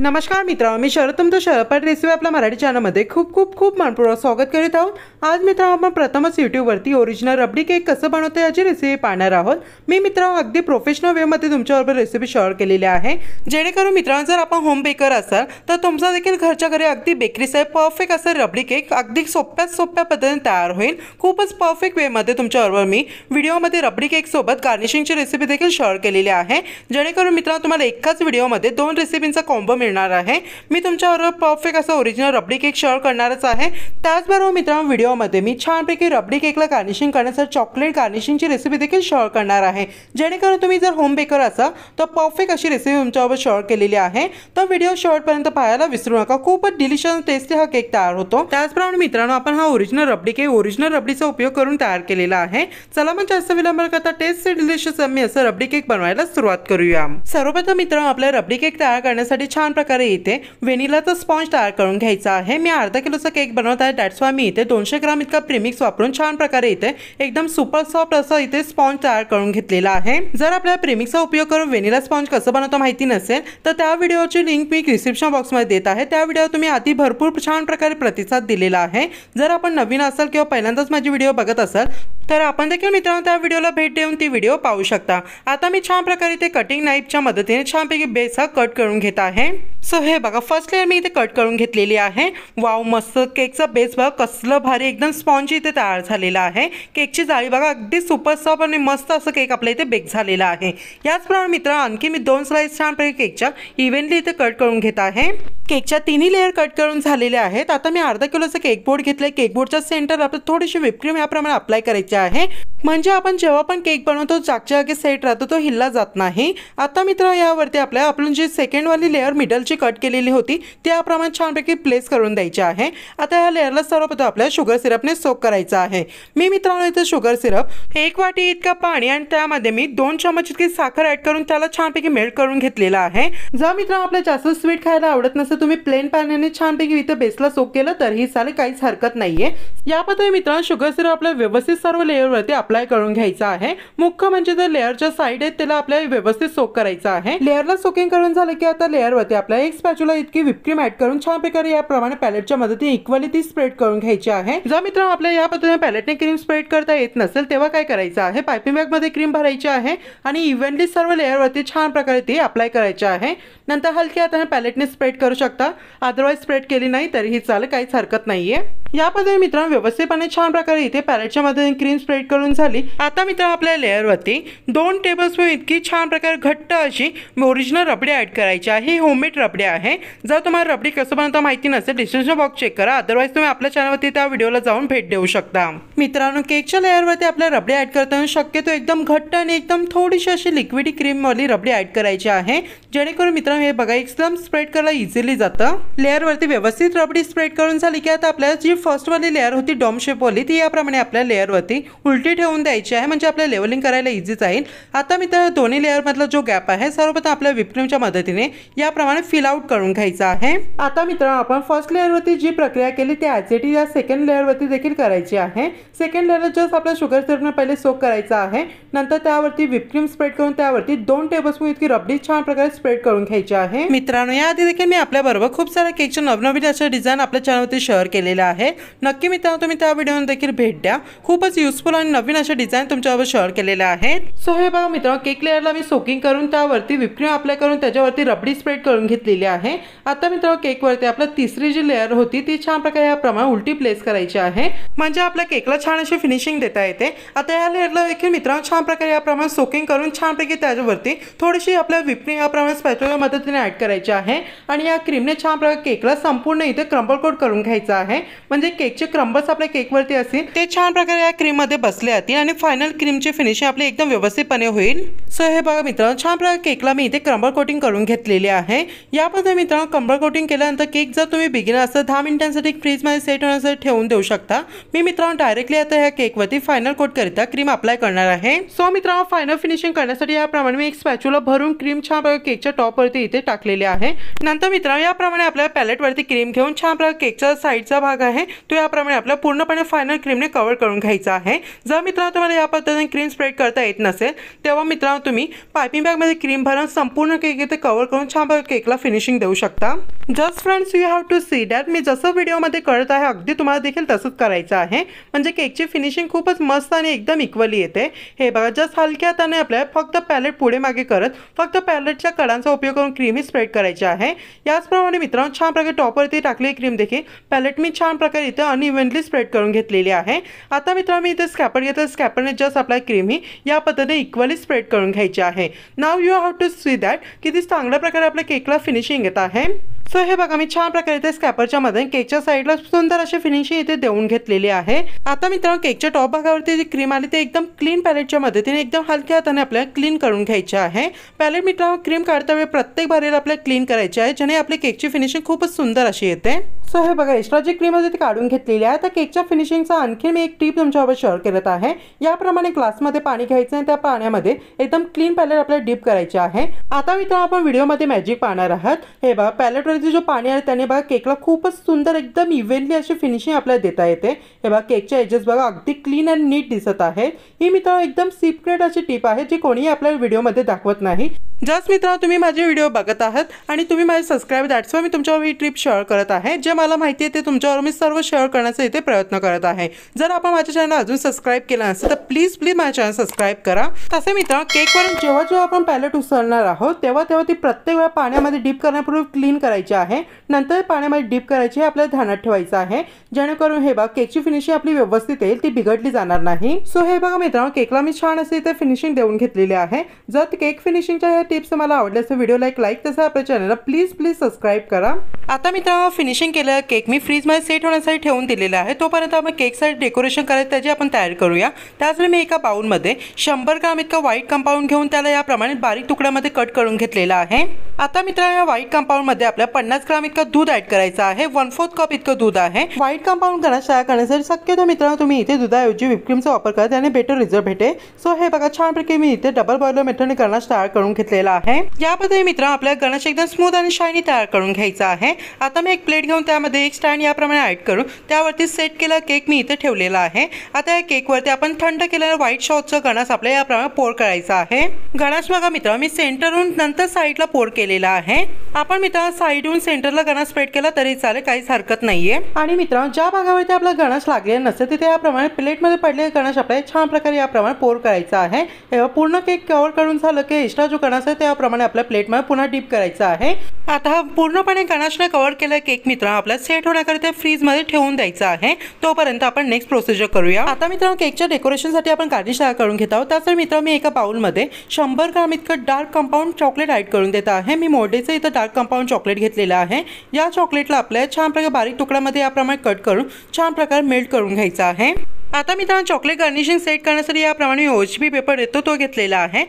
नमस्कार मित्रांनो मी शरद तुमचं शरपाट रेसिपी आपल्या मराठी चॅनलमध्ये खूप खूप खूप मनपूर्वक स्वागत करीत आहोत आज मित्रांनो आपण प्रथमच यूट्यूबवरती ओरिजिनल रबडी केक कसं बनवतं याची रेसिपी पाहणार आहोत मी मित्रांनो अगदी प्रोफेशनल वेमध्ये तुमच्याबरोबर रेसिपी शेअर केलेली आहे जेणेकरून मित्रांनो जर आपण होम बेकर असाल तर तुमचा देखील घरच्या घरी अगदी बेकरीचा परफेक्ट असं रबडी केक अगदी सोप्यात सोप्या पद्धतीने तयार होईल खूपच परफेक्ट वेमध्ये तुमच्याबरोबर मी व्हिडिओमध्ये रबडी केकसोबत गार्निशिंगची रेसिपी देखील शेअर केलेली आहे जेणेकरून मित्रांनो तुम्हाला एकाच व्हिडिओमध्ये दोन रेसिपींचा कॉम्बो मिळेल मिळणार आहे मी तुमच्याबरोबर परफेक्ट असं ओरिजिनल रबडी केक शेअर करणारच आहे त्याचबरोबर मित्रांनो व्हिडिओमध्ये मी छानपैकी रबडी केकला गार्निशिंग करण्यासाठी चॉकलेट गार्निशिंगची रेसिपी देखील शेअर करणार आहे जेणेकरून तुम्ही जर होम बेकर असाल तर परफेक्ट अशी रेसिपी तुमच्याबरोबर शेअर केलेली आहे तर व्हिडिओ शेवटपर्यंत पाहायला विसरू नका खूपच डिलिशियस टेस्टी हा केक तयार होतो त्याचप्रमाणे मित्रांनो आपण हा ओरिजिनल रबडी केक ओरिजिनल रबडीचा उपयोग करून तयार केलेला आहे चला मग जास्त विलंब करता टेस्ट डिलिशियस आम्ही असं रबडी केक बनवायला सुरुवात करूया सर्वप्रथम मित्रांनो आपल्या रबडी केक तयार करण्यासाठी छान प्रकारे इथे व्हेनिलाचा स्पॉन्ज तयार करून घ्यायचा आहे मी अर्धा किलोचा केक बनवत आहे दॅट्स वाय मी इथे दोनशे ग्राम इतका प्रेमिक्स वापरून छान प्रकारे इथे एकदम सुपर सॉफ्ट असं इथे स्पॉन्ज तयार करून घेतलेला आहे जर आपल्याला प्रेमिक्सचा उपयोग करून व्हेनिला स्पॉन्ज कसं बनवतो माहिती नसेल तर त्या व्हिडिओची लिंक मी डिस्क्रिप्शन बॉक्समध्ये देत आहे त्या व्हिडिओ तुम्ही आधी भरपूर छान प्रकारे प्रतिसाद दिलेला आहे जर आपण नवीन असाल किंवा पहिल्यांदाच माझी व्हिडिओ बघत असाल तर आपण देखील मित्रांनो त्या व्हिडिओला भेट देऊन ती व्हिडिओ पाहू शकता आता मी छान प्रकारे ते कटिंग नाईफच्या मदतीने छानपैकी बेस हा कट करून घेत आहे सो हे बघा फर्स्ट लेअर मी इथे कट करून घेतलेली आहे वाव मस्त केकचा बेस बघा कसलं भारी एकदम स्पॉन्ज इथे तयार झालेला आहे केकची जाळी बघा अगदी सुपर सॉफ्ट आणि मस्त असं केक आपल्या इथे बेक झालेला आहे याचप्रमाणे मित्र आणखी मी दोन स्लाईस छानपैकी केकच्या इव्हेंटली इथे कट करून घेत आहे केकच्या तिन्ही लेअर कट करून झालेल्या आहेत आता मी अर्धा किलोचं केक बोर्ड घेतलं केक बोर्डच्या सेंटर आपण थोडीशी विपक्रीम याप्रमाणे अप्लाय करायची आहे म्हणजे आपण जेव्हा पण केक बनवतो जागच्या जागी सेट राहतो तो हिल्ला जात नाही आता मित्र यावरती आपल्या आपण जी सेकंडवाली लेअर मिडलची कट केलेली होती त्याप्रमाणे छानपैकी प्लेस करून द्यायची आहे आता ह्या लेअरला सर्वप्रथम आपल्याला शुगर सिरपने सोक करायचा आहे मी मित्रांनो इथं शुगर सिरप एक वाटी इतकं पाणी आणि त्यामध्ये मी दोन चमच इतकी साखर ॲड करून त्याला छानपैकी मेल्ट करून घेतलेला आहे जर मित्रांनो आपल्याला जास्त स्वीट खायला आवडत नसेल तुम्ही प्लेन पाण्याने छानपैकी इथं बेसला सोक केलं तरीही चालेल काहीच हरकत नाहीये या पद्धतीने मित्रांनो शुगर सिरप आपल्या व्यवस्थित सर्व लेअरवरती अप्लाय करून घ्यायचा आहे मुख्य म्हणजे जर लेअरच्या साईड आहेत त्याला आपल्याला व्यवस्थित सोक करायचा आहे लेअरला सोकिंग करून झालं की आता लेअरवरती आपल्याला आता एक स्पॅच्युला इतकी विपक्रीम ऍड करून छान प्रकारे याप्रमाणे पॅलेटच्या मदतीने इक्वली ती स्प्रेड करून घ्यायची आहे जर मित्रांनो आपल्या या पद्धतीने पॅलेटने क्रीम स्प्रेड करता येत नसेल तेव्हा काय करायचं आहे पायपिंग मध्ये क्रीम भरायची आहे आणि इव्हेंटली सर्व लेअरवरती छान प्रकारे ती अप्लाय करायची आहे नंतर हलक्या हाताने पॅलेटने स्प्रेड करू शकता अदरवाईज स्प्रेड केली नाही तरीही चालेल काहीच हरकत नाहीये या पद्धतीने मित्रांनो व्यवस्थितपणे छान प्रकारे इथे पॅलेटच्या मदतीने क्रीम स्प्रेड करून झाली आता मित्रांनो आपल्या लेअरवरती दोन टेबल स्पून इतकी छान प्रकारे घट्ट अशी ओरिजिनल रबडी ॲड करायची आहे ही होममेड रबडी आहे जर तुम्हाला रबडी कसं बनवता माहिती नसेल डिस्क्रिप्शन बॉक्स चेक करा अदरवाईज तुम्ही आपल्या चॅनलवरती त्या व्हिडिओला जाऊन भेट देऊ शकता मित्रांनो केकच्या लेअरवरती आपल्या रबडी ॲड करताना शक्यतो एकदम घट्ट आणि एकदम थोडीशी अशी लिक्विडी क्रीमवाली रबडी ॲड करायची आहे जेणेकरून मित्रांनो हे बघा एकदम स्प्रेड करायला इझिली जातं लेअरवरती व्यवस्थित रबडी स्प्रेड करून झाली की आता आपल्याला जी फर्स्टवाली लेअर होती डॉम शेपवाली ती याप्रमाणे आपल्या लेअरवरती उलटी ठेवून द्यायची आहे म्हणजे आपल्या लेवलिंग करायला इझी जाईल आता मी तर दोन्ही लेअरमधला जो गॅप आहे सर्वप्रथम आपल्या विपक्रीमच्या मदतीने याप्रमाणे फिल आउट करून घ्यायचा आहे आता मित्रांनो आपण फर्स्ट वरती जी प्रक्रिया केली ती ॲज इट या सेकंड वरती देखील करायची आहे सेकंड लेअरला जस्ट आपला शुगर सिरपने पहिले सोक करायचा आहे नंतर त्यावरती विपक्रीम स्प्रेड करून त्यावरती दोन टेबलस्पून इतकी रबडी छान प्रकारे स्प्रेड करून घ्यायची आहे मित्रांनो याआधी देखील मी आपल्याबरोबर खूप साऱ्या केकच्या नवनवीन अशा डिझाईन आपल्या चॅनलवरती शेअर केलेल्या आहे नक्की मित्रांनो तुम्ही त्या व्हिडिओ देखील भेट द्या खूपच युजफुल आणि नवीन अशा डिझाईन तुमच्याबरोबर शेअर केलेल्या आहेत सो हे बघा मित्रांनो केक लेअरला मी सोकिंग करून त्यावरती विपक्रीम अप्लाय करून त्याच्यावरती रबडी स्प्रेड करून घेतलेली आहे आता मित्रांनो केकवरती आपलं तिसरी जी लेअर होती ती छान प्रकारे या प्रमाणे उलटी प्लेस करायची आहे म्हणजे आपल्या केकला छान अशी फिनिशिंग देता येते आता या लेअरला देखील मित्रांनो छान प्रकारे या प्रमाणे सोकिंग करून छानपैकी त्याच्यावरती थोडीशी आपल्या विपक्रीम प्रमाणे स्पॅचोच्या मदतीने ऍड करायची आहे आणि या क्रीमने छान प्रकारे केकला संपूर्ण इथे क्रम्बल कोट करून घ्यायचा आहे म्हणजे म्हणजे केकचे क्रंबस आपल्या केकवरती असतील ते छान प्रकारे या क्रीममध्ये बसले जातील आणि फायनल क्रीमची फिनिशिंग आपले एकदम व्यवस्थितपणे होईल सो हे बघा मित्रांनो छान प्रकारे केकला मी इथे क्रंबल कोटिंग करून घेतलेली आहे यामध्ये मित्रांनो क्रंबल कोटिंग केल्यानंतर केक जर तुम्ही बिगिनर असं दहा मिनिटांसाठी फ्रीजमध्ये सेट होण्यासाठी ठेवून देऊ शकता मी मित्रांनो डायरेक्टली आता ह्या केकवरती फायनल कोटकरिता क्रीम अप्लाय करणार आहे सो मित्रांनो फायनल फिनिशिंग करण्यासाठी याप्रमाणे मी एक स्पॅच्युला भरून क्रीम छान प्रकारे केकच्या टॉपवरती इथे टाकलेली आहे नंतर मित्रांनो याप्रमाणे आपल्या पॅलेटवरती क्रीम घेऊन छान प्रकारे केकचा साईडचा भाग आहे तो याप्रमाणे आपला पूर्णपणे फायनल क्रीमने कवर करून घ्यायचा आहे जर मित्रांनो तुम्हाला या पद्धतीने क्रीम स्प्रेड करता येत नसेल तेव्हा मित्रांनो तुम्ही पायपिंग बॅगमध्ये क्रीम भरून संपूर्ण केक इथे कवर करून छान केकला फिनिशिंग देऊ शकता just friends you have to see that मी जसं व्हिडिओमध्ये करत आहे अगदी तुम्हाला देखील तसंच करायचं आहे म्हणजे केकची फिनिशिंग खूपच मस्त आणि एकदम इक्वली येते हे बघा जस्ट हलक्या हाताने आपल्याला फक्त पॅलेट पुढे मागे करत फक्त पॅलेटच्या कडांचा उपयोग करून क्रीम स्प्रेड करायची आहे याचप्रमाणे मित्रांनो छान प्रकारे टॉपवरती टाकली क्रीम देखील पॅलेट मी छान प्रकारे प्रकारे इथं अनइव्हनली स्प्रेड करून घेतलेली आहे आता मित्रांनो मी इथे स्कॅपर घेतलं स्कॅपरने जस्ट आपला क्रीम ही या पद्धतीने इक्वली स्प्रेड करून घ्यायची आहे now you have to see that किती चांगल्या प्रकारे आपल्या केकला फिनिशिंग येत आहे सो हे बघा मी छान प्रकारे इथे स्कॅपरच्या मध्ये केकच्या साईडला सुंदर अशी फिनिशिंग इथे देऊन घेतलेली आहे आता मित्रांनो केकच्या टॉप भागावरती जी क्रीम आली ते एकदम क्लीन पॅलेटच्या मदतीने एकदम हलक्या हाताने आपल्याला क्लीन करून घ्यायचे आहे पॅलेट मित्रांनो क्रीम काढता वेळी प्रत्येक भरेला आपल्याला क्लीन करायची आहे ज्याने आपल्या केकची फिनिशिंग खूपच सुंदर अशी येते सो हे बघा एक्स्ट्रा जी क्रीम होती ती काढून घेतलेली आहे आता केकच्या फिनिशिंगचा आणखी मी एक टीप तुमच्याबरोबर शेअर करत आहे याप्रमाणे ग्लासमध्ये पाणी घ्यायचं आहे त्या पाण्यामध्ये एकदम क्लीन पॅलेट आपल्याला डीप करायचे आहे आता मित्रांनो आपण व्हिडिओमध्ये मॅजिक पाहणार आहात हे बघा पॅलेटवरती जो पाणी आहे त्याने बघा केकला खूपच सुंदर एकदम इव्हेंटली अशी फिनिशिंग आपल्याला देता येते हे बघा केकच्या एजेस बघा अगदी क्लीन अँड नीट दिसत आहे ही मित्रांनो एकदम सिक्रेट अशी टीप आहे जी कोणीही आपल्या व्हिडिओमध्ये दाखवत नाही जस मित्रांनो तुम्ही माझे व्हिडिओ बघत आहात आणि तुम्ही माझे सबस्क्राईब दॅट्सवर मी तुमच्यावर ही ट्रिप शेअर करत आहे जे मला माहिती आहे ते तुमच्यावर मी सर्व शेअर करण्याचा इथे प्रयत्न करत आहे जर आपण माझ्या चॅनल अजून सबस्क्राईब केलं नसेल तर प्लीज प्लीज माझ्या चॅनल सबस्क्राईब करा तसे मित्रांनो केकवर जेव्हा जेव्हा आपण पॅलेट उसळणार आहोत तेव्हा तेव्हा ती प्रत्येक वेळा पाण्यामध्ये डीप करण्यापूर्वी क्लीन करायची आहे नंतर पाण्यामध्ये डीप करायची आपल्याला ध्यानात ठेवायचं आहे जेणेकरून हे बघा केकची फिनिशिंग आपली व्यवस्थित येईल ती बिघडली जाणार नाही सो हे बघा मित्रांनो केकला मी छान असे इथे फिनिशिंग देऊन घेतलेली आहे जर केक फिनिशिंगच्या टिप्स मला आवडले असं व्हिडिओला एक लाईक तसं आपल्या चॅनलला प्लीज प्लीज सबस्क्राईब करा आता मी तर फिनिशिंग केलं केक मी फ्रीजमध्ये सेट होण्यासाठी ठेवून दिलेला आहे तोपर्यंत आपण केकसाठी डेकोरेशन करायचं त्याची आपण तयार करूया त्याचवेळी मी एका बाउलमध्ये शंभर ग्राम इतकं व्हाईट कंपाऊंड घेऊन त्याला याप्रमाणे बारीक तुकड्यामध्ये कट करून घेतलेला आहे आता मित्रांनो या व्हाईट मध्ये आपल्याला पन्नास ग्राम इतकं दूध ऍड करायचं आहे वन फोर्थ कप इतकं दूध आहे व्हाईट कंपाऊंड घरात तयार करण्यासाठी शक्यतो मित्रांनो तुम्ही इथे दुधाऐवजी विपक्रीमचा वापर करा त्याने बेटर रिझल्ट भेटे सो हे बघा प्रकारे मी इथे डबल बॉयलर मेथडने गणेश तयार करून घेतलेला आहे या मित्र मित्रांनो आपल्याला गणेश एकदम स्मूथ आणि शायनी तयार करून घ्यायचा आहे आता मी एक प्लेट घेऊन त्यामध्ये एक स्टँड याप्रमाणे ऍड करून त्यावरती सेट केला केक मी इथे ठेवलेला आहे आता या केकवरती आपण थंड केलेला व्हाईट शॉटचा गणेश आपल्याला याप्रमाणे पोर करायचा आहे गणेश बघा मित्र मी सेंटरहून नंतर साईडला पोर केला केलेला आहे आपण मित्र साईडहून सेंटरला गणस स्प्रेड केला तरी चालेल काहीच हरकत नाहीये आणि मित्रांनो ज्या भागामध्ये आपला गणश लागले नसेल तिथे याप्रमाणे प्लेटमध्ये पडलेले गणश आपल्याला छान प्रकारे याप्रमाणे पोर करायचा आहे पूर्ण केक कव्हर करून झालं की एक्स्ट्रा जो गणस आहे त्याप्रमाणे आपल्या प्लेट मध्ये पुन्हा डीप करायचा आहे आता पूर्णपणे गणाशने कव्हर केला केक मित्र आपला सेट होण्याकरिता फ्रीजमध्ये ठेवून द्यायचा आहे तोपर्यंत आपण नेक्स्ट प्रोसिजर करूया आता मित्रांनो केकच्या डेकोरेशनसाठी आपण गार्निश करून घेत आहोत त्यासाठी मित्र मी एका बाउलमध्ये शंभर ग्राम इतकं डार्क कंपाऊंड चॉकलेट ॲड करून देत आहे मी मोडेचं इथं डार्क कंपाऊंड चॉकलेट घेतलेलं आहे या चॉकलेटला आपल्याला छान प्रकारे बारीक तुकड्यामध्ये याप्रमाणे कट करून छान प्रकारे मेल्ट करून घ्यायचा आहे आता मित्रांनो चॉकलेट गार्निशिंग सेट करण्यासाठी याप्रमाणे बी पेपर येतो तो घेतलेला आहे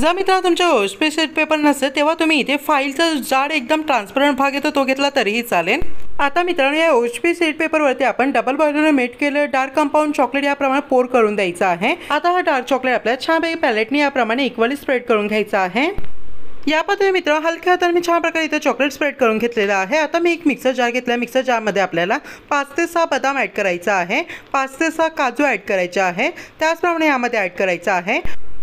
जर मित्रांनो तुमच्या पी सेट पेपर नसेल तेव्हा तुम्ही इथे फाईलचा जाड एकदम ट्रान्सपरंट भाग येतो तो घेतला तरीही चालेल आता मित्रांनो या ओचपी सेट पेपरवरती आपण डबल बॉयलरने मेट केलं डार्क कंपाऊंड चॉकलेट याप्रमाणे पोर करून द्यायचा आहे आता हा डार्क चॉकलेट आपल्या छान पॅलेटने याप्रमाणे इक्वली स्प्रेड करून घ्यायचा आहे या पद्धती मित्र हलक्या हाताने मी छान प्रकारे इथे चॉकलेट स्प्रेड करून घेतलेला आहे आता मी एक मिक्सर जार घेतला मिक्सर जारमध्ये आपल्याला पाच ते सहा बदाम ॲड करायचा आहे पाच ते सहा काजू ॲड करायचे आहे त्याचप्रमाणे यामध्ये ॲड करायचं आहे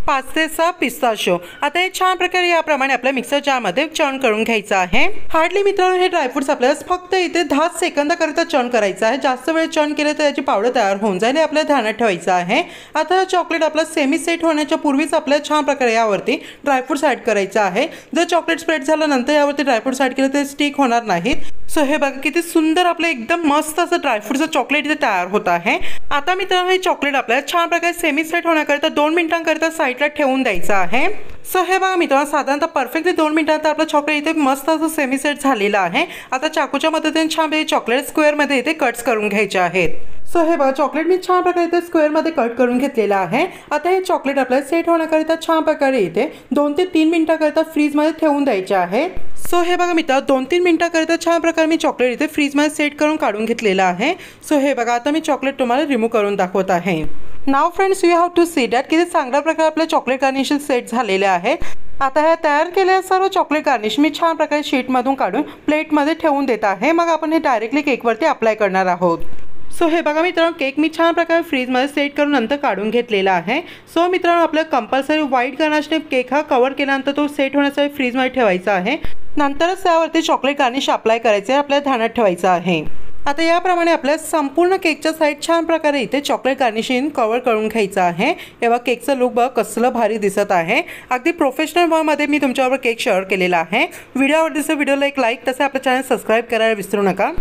पाच ते सहा शो आता हे छान प्रकारे याप्रमाणे आपल्या मिक्सर मध्ये चर्न करून घ्यायचं आहे हार्डली मित्रांनो हे ड्रायफ्रुट्स आपल्याला फक्त इथे दहा सेकंदाकरिता चर्न करायचं आहे जास्त वेळ चर्न केले तर याची पावडर तयार होऊन जाईल हे आपल्याला ध्यानात ठेवायचं आहे आता चॉकलेट आपला सेमी सेट होण्याच्या पूर्वीच आपल्याला छान प्रकारे यावरती ड्रायफ्रुट्स ऍड करायचं आहे जर चॉकलेट स्प्रेड झाल्यानंतर यावरती ड्रायफ्रुट्स ऍड केलं तर स्टिक होणार नाहीत सो हे बघा किती सुंदर आपलं एकदम मस्त असं ड्रायफ्रूटचं चॉकलेट इथे तयार होत आहे आता मित्रांनो हे चॉकलेट आपल्याला छान प्रकारे सेमी सेट होण्याकरिता दोन मिनिटांकरिता साईड साईडला ठेवून द्यायचं आहे सो हे बघा मित्रांनो साधारणतः परफेक्टली दोन मिनटात आपलं चॉकलेट इथे मस्त असं सेमी सेट झालेलं आहे आता चाकूच्या मदतीने छान चॉकलेट स्क्वेअरमध्ये इथे कट्स करून घ्यायचे आहेत सो हे बघा चॉकलेट मी छान प्रकारे इथे स्क्वेअरमध्ये कट करून घेतलेलं आहे आता हे चॉकलेट आपल्याला सेट होण्याकरिता छान प्रकारे इथे दोन ते तीन मिनटाकरिता फ्रीजमध्ये ठेवून द्यायचे आहे सो हे बघा मित्र दोन तीन मिनटाकरिता छान प्रकारे मी चॉकलेट इथे फ्रीजमध्ये सेट करून काढून घेतलेलं आहे सो हे बघा आता मी चॉकलेट तुम्हाला रिमूव्ह करून दाखवत आहे now friends you have to see that किती चांगल्या प्रकारे आपल्या चॉकलेट गार्निश सेट झालेले आहेत आता ह्या तयार केलेल्या सर्व चॉकलेट गार्निश मी छान प्रकारे शीटमधून काढून प्लेटमध्ये ठेवून देत आहे मग आपण हे डायरेक्टली केकवरती अप्लाय करणार आहोत सो हे बघा मित्रांनो केक मी छान प्रकारे फ्रीजमध्ये सेट करून नंतर काढून घेतलेला आहे सो मित्रांनो आपल्या कंपल्सरी व्हाईट गार्निशने केक हा कवर केल्यानंतर तो सेट होण्यासाठी फ्रीजमध्ये ठेवायचा आहे नंतरच त्यावरती चॉकलेट गार्निश अप्लाय करायचे आपल्याला ध्यानात ठेवायचं आहे आता याप्रमाणे आपल्या संपूर्ण केकच्या साईड छान प्रकारे इथे चॉकलेट गार्निशिंग कवर करून घ्यायचं आहे तेव्हा केकचं लुक बघ कसलं भारी दिसत आहे अगदी प्रोफेशनल मध्ये मी तुमच्याबरोबर केक शेअर केलेला आहे व्हिडिओ आवडतीचं व्हिडिओला एक लाईक तसं आपलं चॅनल सबस्क्राईब करायला विसरू नका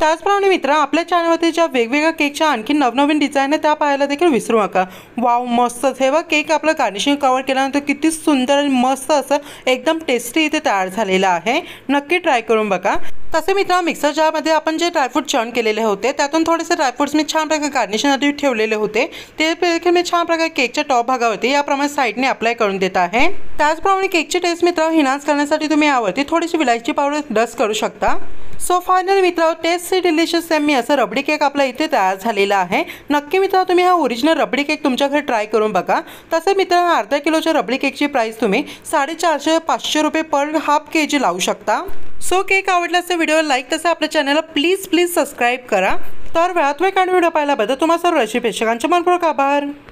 त्याचप्रमाणे मित्र आपल्या चॅनलवरती ज्या वेगवेगळ्या केकच्या आणखी नवनवीन डिझाईन आहे त्या पाहायला देखील विसरू नका वाव मस्तच हे बघ केक आपलं गार्निशिंग कवर केल्यानंतर किती सुंदर आणि मस्त असं एकदम टेस्टी इथे तयार झालेलं आहे नक्की ट्राय करून बघा तसे मित्र मिक्सर जारमध्ये आपण जे ड्रायफ्रूट चर्न केलेले होते त्यातून थोडेसे ड्रायफ्रूट्स मी छान प्रकारे आधी ठेवलेले होते ते देखील मी छान प्रकारे केकच्या टॉप भागावरती याप्रमाणे साईडने अप्लाय करून देत आहे त्याचप्रमाणे केकची टेस्ट मित्र हिनास करण्यासाठी तुम्ही यावरती थोडीशी विलायची पावडर डस्ट करू शकता सो फायनल मित्रांनो टेस्टी डिलिशियस मी असं रबडी केक आपला इथे तयार झालेला आहे नक्की मित्रांनो तुम्ही हा ओरिजिनल रबडी केक तुमच्या घरी ट्राय करून बघा तसे मित्र हा अर्धा किलोच्या रबडी केकची प्राईस तुम्ही साडेचारशे पाचशे रुपये पर हाफ के जी लावू शकता सो केक आवडला असेल व्हिडिओला लाईक तसं आपल्या चॅनलला प्लीज प्लीज सबस्क्राईब करा तर वेळात वेळ काढून व्हिडिओ पाहिल्याबद्दल तुम्हाला सर्व रशी प्रेक्षकांचे मनपूर्वक आभार